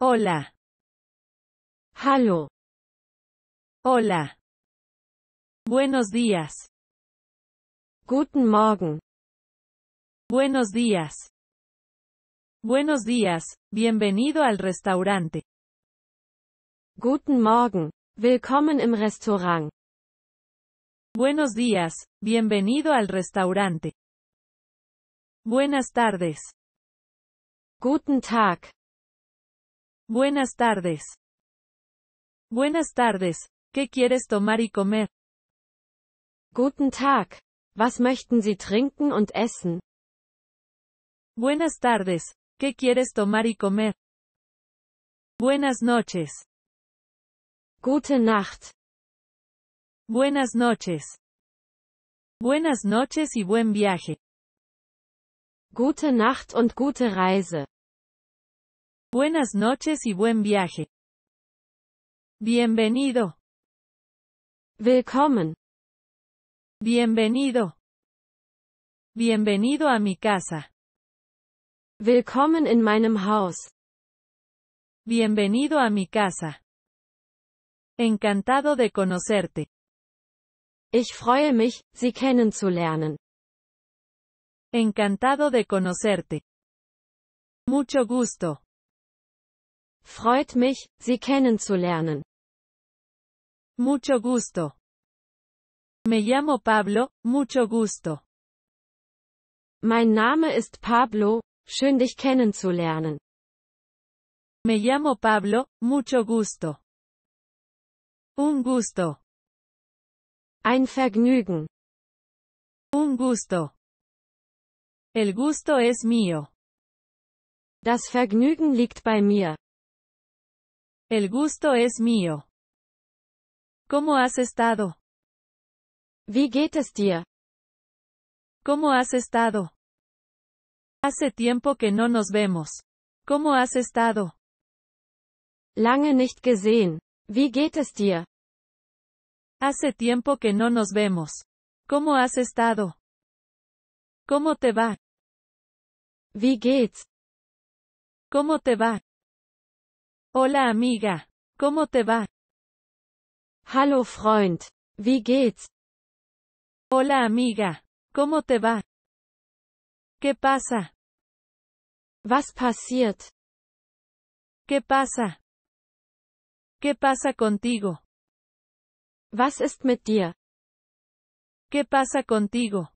Hola. Hallo. Hola. Buenos días. Guten Morgen. Buenos días. Buenos días, bienvenido al restaurante. Guten Morgen, willkommen im Restaurant. Buenos días, bienvenido al restaurante. Buenas tardes. Guten Tag. Buenas tardes. Buenas tardes. ¿Qué quieres tomar y comer? Guten Tag. Was möchten Sie trinken und essen? Buenas tardes. ¿Qué quieres tomar y comer? Buenas noches. Gute Nacht. Buenas noches. Buenas noches y buen viaje. Gute Nacht und gute Reise. Buenas noches y buen viaje. Bienvenido. Willkommen. Bienvenido. Bienvenido a mi casa. Willkommen in meinem Haus. Bienvenido a mi casa. Encantado de conocerte. Ich freue mich, Sie kennenzulernen. Encantado de conocerte. Mucho gusto. Freut mich, Sie kennenzulernen. Mucho gusto. Me llamo Pablo, mucho gusto. Mein Name ist Pablo, schön dich kennenzulernen. Me llamo Pablo, mucho gusto. Un gusto. Ein Vergnügen. Un gusto. El gusto es mío. Das Vergnügen liegt bei mir. El gusto es mío. ¿Cómo has estado? Wie geht dir? ¿Cómo has estado? Hace tiempo que no nos vemos. ¿Cómo has estado? Lange nicht gesehen. Wie geht dir? Hace tiempo que no nos vemos. ¿Cómo has estado? ¿Cómo te va? Wie geht's? ¿Cómo te va? Hola amiga. ¿Cómo te va? Hallo Freund. Wie geht's? Hola amiga. ¿Cómo te va? ¿Qué pasa? Was passiert? ¿Qué pasa? ¿Qué pasa contigo? Was ist mit dir? ¿Qué pasa contigo?